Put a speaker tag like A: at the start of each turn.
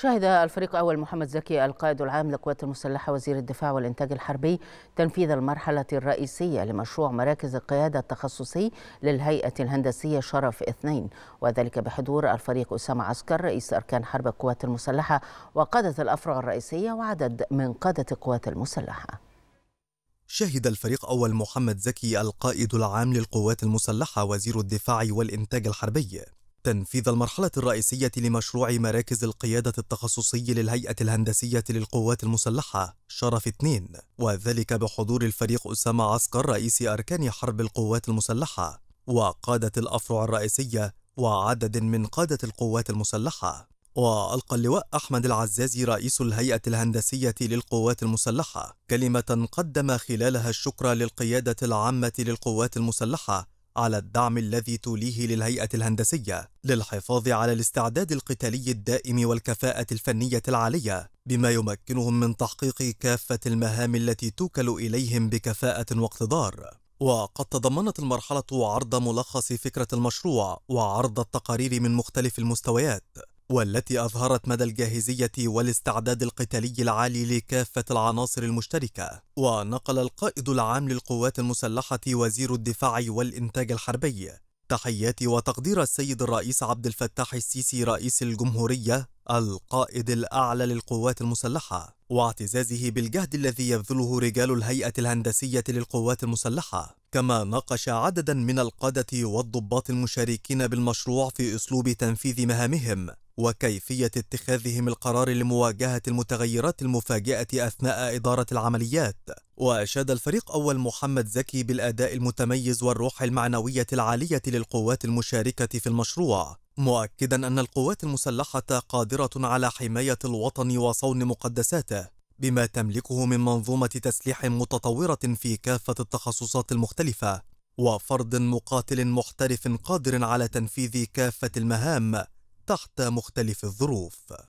A: شهد الفريق أول محمد زكي القائد العام للقوات المسلحة وزير الدفاع والإنتاج الحربي تنفيذ المرحلة الرئيسية لمشروع مراكز القيادة التخصصي للهيئة الهندسية شرف اثنين وذلك بحضور الفريق أسامة عسكر رئيس أركان حرب القوات المسلحة وقادة الأفرع الرئيسية وعدد من قادة القوات المسلحة
B: شهد الفريق أول محمد زكي القائد العام للقوات المسلحة وزير الدفاع والإنتاج الحربي تنفيذ المرحلة الرئيسية لمشروع مراكز القيادة التخصصي للهيئة الهندسية للقوات المسلحة شرف 2 وذلك بحضور الفريق أسامة عسكر رئيس أركان حرب القوات المسلحة وقادة الأفرع الرئيسية وعدد من قادة القوات المسلحة وألقى اللواء أحمد العزازي رئيس الهيئة الهندسية للقوات المسلحة كلمة قدم خلالها الشكر للقيادة العامة للقوات المسلحة على الدعم الذي توليه للهيئة الهندسية للحفاظ على الاستعداد القتالي الدائم والكفاءة الفنية العالية بما يمكنهم من تحقيق كافة المهام التي توكل إليهم بكفاءة واقتدار وقد تضمنت المرحلة عرض ملخص فكرة المشروع وعرض التقارير من مختلف المستويات والتي أظهرت مدى الجاهزية والاستعداد القتالي العالي لكافة العناصر المشتركة ونقل القائد العام للقوات المسلحة وزير الدفاع والإنتاج الحربي تحياتي وتقدير السيد الرئيس عبد الفتاح السيسي رئيس الجمهورية القائد الأعلى للقوات المسلحة واعتزازه بالجهد الذي يبذله رجال الهيئة الهندسية للقوات المسلحة كما ناقش عددا من القادة والضباط المشاركين بالمشروع في أسلوب تنفيذ مهامهم وكيفية اتخاذهم القرار لمواجهة المتغيرات المفاجئة أثناء إدارة العمليات وأشاد الفريق أول محمد زكي بالأداء المتميز والروح المعنوية العالية للقوات المشاركة في المشروع مؤكدا أن القوات المسلحة قادرة على حماية الوطن وصون مقدساته بما تملكه من منظومة تسليح متطورة في كافة التخصصات المختلفة وفرد مقاتل محترف قادر على تنفيذ كافة المهام تحت مختلف الظروف